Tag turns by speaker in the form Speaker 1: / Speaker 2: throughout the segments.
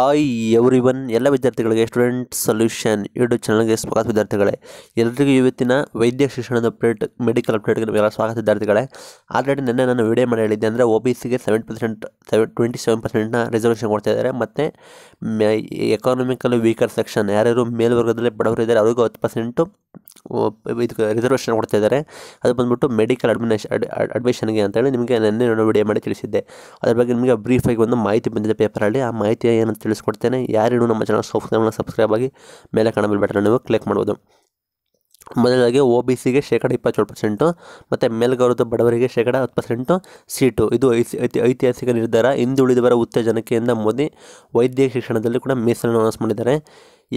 Speaker 1: hi every one ಎಲ್ಲ ವಿದ್ಯಾರ್ಥಿಗಳಿಗೆ student solution YouTube ಚಾನಲ್ಗೆ ಸ್ವಾಗತ ವಿದ್ಯಾರ್ಥಿಗಳೇ ಎಲ್ಲರಿಗೂ ಇವತ್ತಿನ ವೈದ್ಯ ಶಿಕ್ಷಣದ ಅಪ್ಡೇಟ್ ಮೆಡಿಕಲ್ ಅಪ್ಡೇಟ್ಗೆ ನಿಮಗೆಲ್ಲ ಸ್ವಾಗತ ವಿದ್ಯಾರ್ಥಿಗಳೇ ಆಲ್ರೆಡಿ ನಿನ್ನೆ ನಾನು ವಿಡಿಯೋ ಮಾಡಿ ಹೇಳಿದ್ದೆ ಅಂದರೆ ಒ ಬಿ ಸಿಗೆ seven percent seven twenty seven ಪರ್ಸೆಂಟ್ನ ರಿಸರ್ವೇಷನ್ ಕೊಡ್ತಾ ಇದ್ದಾರೆ ಮತ್ತು ಎಕಾನಮಿಕಲಿ ವೀಕರ್ ಸೆಕ್ಷನ್ ಯಾರ್ಯಾರು ಮೇಲ್ವರ್ಗದಲ್ಲಿ ಬಡವರು ಇದ್ದಾರೆ ಅವ್ರಿಗೂ ಹತ್ತು ಪರ್ಸೆಂಟು ಇದಕ್ಕೆ ರಿಸರ್ವೇಷನ್ ಕೊಡ್ತಾ ಇದ್ದಾರೆ ಅದು ಬಂದ್ಬಿಟ್ಟು ಮೆಡಿಕಲ್ ಅಡ್ಮಿನೇಷ್ ಅಡ್ ಅಡ್ಮಿಷನ್ಗೆ ಅಂತೇಳಿ ನಿಮಗೆ ನೆನ್ನೆ ವಿಡಿಯೋ ಮಾಡಿ ತಿಳಿಸಿದ್ದೆ ಅದ್ರ ಬಗ್ಗೆ ನಿಮಗೆ ಬ್ರೀಫಾಗಿ ಒಂದು ಮಾಹಿತಿ ಬಂದಿದೆ ಪೇಪರಲ್ಲಿ ಆ ಮಾಹಿತಿ ಏನಂತ ತಿಳಿಸ್ಕೊಡ್ತೇನೆ ಯಾರಿಗೂ ನಮ್ಮ ಚಾನಲ್ ಸಬ್ಸ್ಕ್ರೈಬ್ನ ಸಬ್ಸ್ಕ್ರೈಬ್ ಆಗಿ ಮೇಲೆ ಕಾಣಬಲ್ ಬಟನ್ ನೀವು ಕ್ಲಿಕ್ ಮಾಡ್ಬೋದು ಮೊದಲಾಗಿ ಓ ಬಿ ಸಿಗೆ ಶೇಕಡ ಇಪ್ಪತ್ತೇಳು ಪರ್ಸೆಂಟು ಮತ್ತು ಮೇಲ್ಗೌರದ ಬಡವರಿಗೆ ಶೇಕಡ ಹತ್ತು ಪರ್ಸೆಂಟು ಸೀಟು ಇದು ಐತಿಹಾಸಿಕ ನಿರ್ಧಾರ ಹಿಂದುಳಿದವರ ಉತ್ತೇಜನಕೆಯಿಂದ ಮೋದಿ ವೈದ್ಯಕೀಯ ಶಿಕ್ಷಣದಲ್ಲಿ ಕೂಡ ಮೀಸಲನ್ನು ಅನೌನ್ಸ್ ಮಾಡಿದ್ದಾರೆ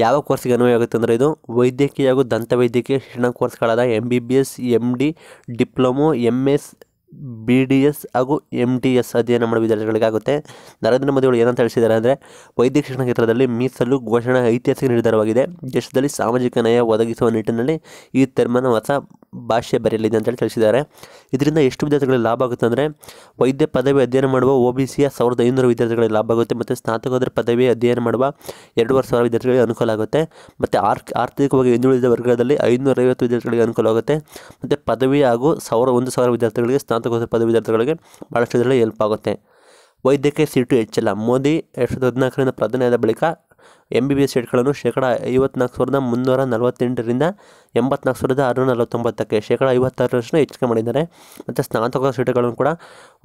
Speaker 1: ಯಾವ ಕೋರ್ಸ್ಗೆ ಅನ್ವಯ ಆಗುತ್ತೆ ಅಂದರೆ ಇದು ವೈದ್ಯಕೀಯ ಹಾಗೂ ದಂತ ವೈದ್ಯಕೀಯ ಶಿಕ್ಷಣ ಕೋರ್ಸ್ಗಳಾದ M B B S M D diploma M S B D S ಹಾಗೂ ಎಮ್ ಟಿ ಎಸ್ ಅಧ್ಯಯನ ಮಾಡುವ ವಿದ್ಯಾರ್ಥಿಗಳಿಗಾಗುತ್ತೆ ನರೇಂದ್ರ ಮೋದಿಗಳು ಏನಂತ ತಿಳಿಸಿದ್ದಾರೆ ಅಂದರೆ ವೈದ್ಯಕೀಯ ಶಿಕ್ಷಣ ಕ್ಷೇತ್ರದಲ್ಲಿ ಮೀಸಲು ಘೋಷಣೆ ಐತಿಹಾಸಿಕ ನಿರ್ಧಾರವಾಗಿದೆ ದೇಶದಲ್ಲಿ ಸಾಮಾಜಿಕ ನ್ಯಾಯ ಒದಗಿಸುವ ನಿಟ್ಟಿನಲ್ಲಿ ಈ ತೀರ್ಮಾನ ಹೊಸ ಭಾಷೆ ಬರೆಯಲಿದೆ ಅಂತೇಳಿ ತಿಳಿಸಿದ್ದಾರೆ ಇದರಿಂದ ಎಷ್ಟು ವಿದ್ಯಾರ್ಥಿಗಳಿಗೆ ಲಾಭ ಆಗುತ್ತೆ ಅಂದರೆ ವೈದ್ಯ ಪದವಿ ಅಧ್ಯಯನ ಮಾಡುವ ಒ ಬಿ ಸಿಯ ಸಾವಿರದ ಐನೂರು ವಿದ್ಯಾರ್ಥಿಗಳಿಗೆ ಲಾಭ ಆಗುತ್ತೆ ಮತ್ತು ಸ್ನಾತಕೋತ್ತರ ಪದವಿ ಅಧ್ಯಯನ ಮಾಡುವ ಎರಡೂವರೆ ಸಾವಿರ ವಿದ್ಯಾರ್ಥಿಗಳಿಗೆ ಅನುಕೂಲ ಆಗುತ್ತೆ ಮತ್ತು ಆರ್ ಆರ್ಥಿಕವಾಗಿ ಹಿಂದುಳಿದ ವರ್ಗದಲ್ಲಿ ಐನೂರೈವತ್ತು ವಿದ್ಯಾರ್ಥಿಗಳಿಗೆ ಅನುಕೂಲ ಆಗುತ್ತೆ ಮತ್ತು ಪದವಿ ಹಾಗೂ ಸಾವಿರ ಒಂದು ಸಾವಿರ ವಿದ್ಯಾರ್ಥಿಗಳಿಗೆ ಸ್ನಾತ ಸ್ನಾತಕೋತ್ತರ ಪದವಿ ವಿದ್ಯಾರ್ಥಿಗಳಿಗೆ ಭಾಳಷ್ಟು ಇದರಲ್ಲಿ ಹೆಲ್ಪ್ ಆಗುತ್ತೆ ವೈದ್ಯಕೀಯ ಸೀಟು ಹೆಚ್ಚಿಲ್ಲ ಮೋದಿ ಎರಡು ಸಾವಿರದ ಹದಿನಾಲ್ಕರಿಂದ ಪ್ರಧಾನಿ ಆದ ಬಳಿಕ ಎಮ್ ಬಿ ಬಿ ಎಸ್ ಸೀಟ್ಗಳನ್ನು ಶೇಕಡ ಐವತ್ನಾಲ್ಕು ಸಾವಿರದ ಮುನ್ನೂರ ನಲವತ್ತೆಂಟರಿಂದ ಎಂಬತ್ನಾಲ್ಕು ಸಾವಿರದ ಆರುನೂರ ನಲವತ್ತೊಂಬತ್ತಕ್ಕೆ ಶೇಕಡ ಐವತ್ತಾರರಷ್ಟು ಹೆಚ್ಚಿಗೆ ಮಾಡಿದ್ದಾರೆ ಮತ್ತು ಸ್ನಾತಕ ಸೀಟುಗಳನ್ನು ಕೂಡ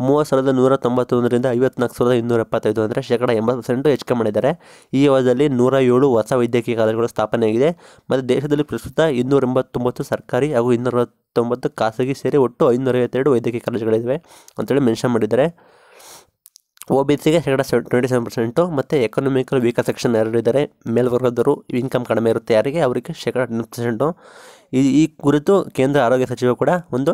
Speaker 1: ಮೂವತ್ತು ಸಾವಿರದ ನೂರ ತೊಂಬತ್ತೊಂದರಿಂದ ಐವತ್ನಾಲ್ಕು ಸಾವಿರದ ಇನ್ನೂರ ಎಪ್ಪತ್ತೈದು ಅಂದರೆ ಶೇಕಡ ಎಂಬತ್ತು ಪರ್ಸೆಂಟು ಹೆಚ್ಚಿಗೆ ಮಾಡಿದ್ದಾರೆ ಈ ಅವಧಿಯಲ್ಲಿ ನೂರ ಏಳು ಹೊಸ ವೈದ್ಯಕೀಯ ಕಾಲೇಜುಗಳು ಸ್ಥಾಪನೆಯಾಗಿದೆ ಮತ್ತು ದೇಶದಲ್ಲಿ ಪ್ರಸ್ತುತ ಇನ್ನೂರ ಎಂಬತ್ತೊಂಬತ್ತು ಸರ್ಕಾರಿ ಹಾಗೂ ಇನ್ನೂರ ತೊಂಬತ್ತು ಖಾಸಗಿ ಸೇರಿ ಒಟ್ಟು ಐನೂರ ಐವತ್ತೆರಡು ವೈದ್ಯಕೀಯ ಕಾಲೇಜುಗಳಿವೆ ಅಂತೇಳಿ ಮೆನ್ಷನ್ ಮಾಡಿದ್ದಾರೆ ಒ ಬಿ ಸಿಗೆ ಶೇಕಡ ಸೆವೆ ಟ್ವೆಂಟಿ ಸೆವೆನ್ ಪರ್ಸೆಂಟು ಮತ್ತು ಎಕನಾಮಿಕಲ್ ವೀಕರ್ ಸೆಕ್ಷನ್ ಯಾರು ಇದ್ದಾರೆ ಮೇಲ್ವರ್ಗದವರು ಇನ್ಕಮ್ ಕಡಿಮೆ ಇರುತ್ತೆ ಯಾರಿಗೆ ಅವರಿಗೆ ಶೇಕಡ ಹನ್ನೊಂದು ಪರ್ಸೆಂಟು ಈ ಈ ಕುರಿತು ಕೇಂದ್ರ ಆರೋಗ್ಯ ಸಚಿವರು ಕೂಡ ಒಂದು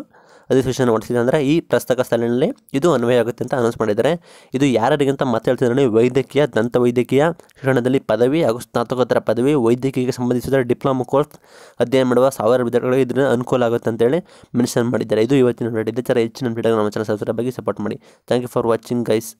Speaker 1: ಅಧಿಸೂಚನೆ ಮಾಡಿಸಿದೆ ಅಂದರೆ ಈ ಪ್ರಸ್ತಕ ಸ್ಥಳದಲ್ಲಿ ಇದು ಅನ್ವಯ ಆಗುತ್ತೆ ಅಂತ ಅನೌನ್ಸ್ ಮಾಡಿದ್ದಾರೆ ಇದು ಯಾರ್ಯಾರಿಗಂತ ಮತ್ತೆ ಹೇಳ್ತಿದ್ದಾರೆ ವೈದ್ಯಕೀಯ ದಂತ ವೈದ್ಯಕೀಯ ಶಿಕ್ಷಣದಲ್ಲಿ ಪದವಿ ಹಾಗೂ ಸ್ನಾತಕೋತ್ತರ ಪದವಿ ವೈದ್ಯಕೀಯಕ್ಕೆ ಸಂಬಂಧಿಸಿದ ಡಿಪ್ಲೊಮಾ ಕೋರ್ಸ್ ಅಧ್ಯಯನ ಮಾಡುವ ಸಾವಿರ ವಿದ್ಯಾರ್ಥಿಗಳಿಗೆ ಇದರಿಂದ ಅನುಕೂಲ ಆಗುತ್ತೆ ಅಂತೇಳಿ ಮೆನ್ಷನ್ ಮಾಡಿದ್ದಾರೆ ಇದು ಇವತ್ತಿನ ವಿಡಿಯೋ ಇದೇ ಹೆಚ್ಚಿನ ವಿಡಿಯೋಗಳು ನಮ್ಮ ಚಾನಲ್ ಸಬ್ಸ್ಕ್ರೈಬ್ ಆಗಿ ಸಪೋರ್ಟ್ ಮಾಡಿ thank you for watching guys